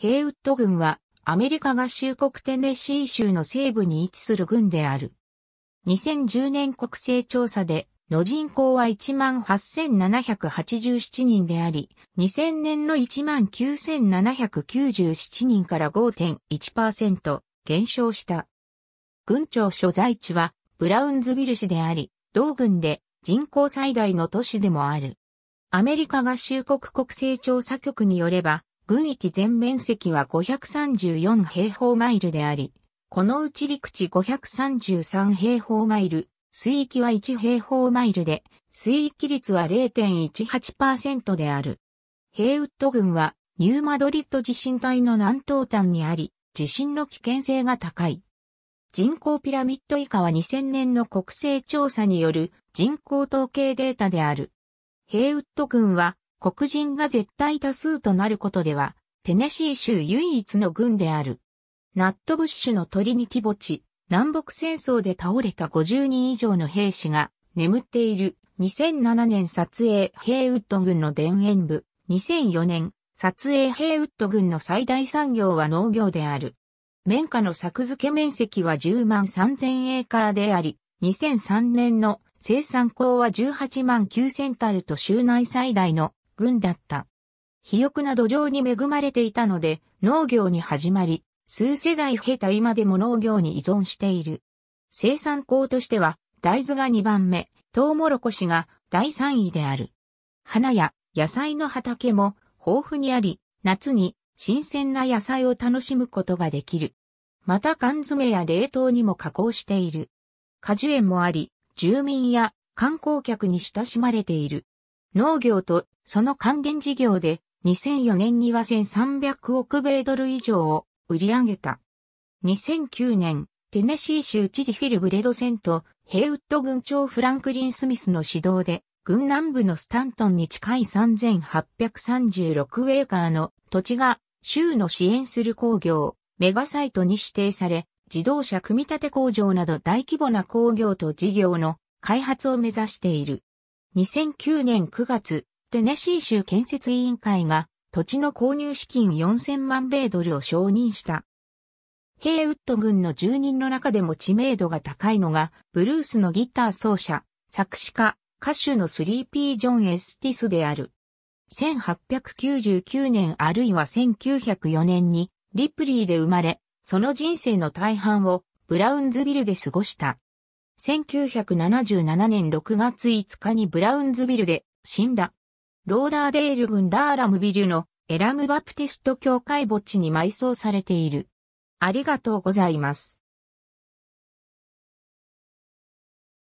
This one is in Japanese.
ヘイウッド軍はアメリカ合衆国テネシー州の西部に位置する軍である。2010年国勢調査での人口は18,787人であり、2000年の19,797人から5.1%減少した。軍庁所在地はブラウンズビル市であり、同軍で人口最大の都市でもある。アメリカ合衆国国勢調査局によれば、軍域全面積は534平方マイルであり、このうち陸地533平方マイル、水域は1平方マイルで、水域率は0.18%である。ヘイウッド群はニューマドリッド地震帯の南東端にあり、地震の危険性が高い。人口ピラミッド以下は2000年の国勢調査による人口統計データである。ヘイウッド群は黒人が絶対多数となることでは、テネシー州唯一の軍である。ナットブッシュのトリニティ墓地、南北戦争で倒れた50人以上の兵士が眠っている2007年撮影ヘイウッド軍の田園部、2004年撮影ヘイウッド軍の最大産業は農業である。綿花の作付け面積は10万3000エーカーであり、2003年の生産工は18万9000タルと州内最大の軍だった。肥沃な土壌に恵まれていたので、農業に始まり、数世代経た今でも農業に依存している。生産校としては、大豆が2番目、トウモロコシが第3位である。花や野菜の畑も豊富にあり、夏に新鮮な野菜を楽しむことができる。また缶詰や冷凍にも加工している。果樹園もあり、住民や観光客に親しまれている。農業とその還元事業で2004年には1300億米ドル以上を売り上げた。2009年、テネシー州知事フィル・ブレドセンとヘイウッド軍長フランクリン・スミスの指導で、軍南部のスタントンに近い3836ウェーカーの土地が州の支援する工業、メガサイトに指定され、自動車組み立て工場など大規模な工業と事業の開発を目指している。2009年9月、テネシー州建設委員会が土地の購入資金4000万米ドルを承認した。ヘイウッド軍の住人の中でも知名度が高いのが、ブルースのギター奏者、作詞家、歌手のスリーピー・ジョン・エスティスである。1899年あるいは1904年にリプリーで生まれ、その人生の大半をブラウンズビルで過ごした。1977年6月5日にブラウンズビルで死んだ。ローダーデール郡ダーラムビルのエラムバプテスト教会墓地に埋葬されている。ありがとうございます。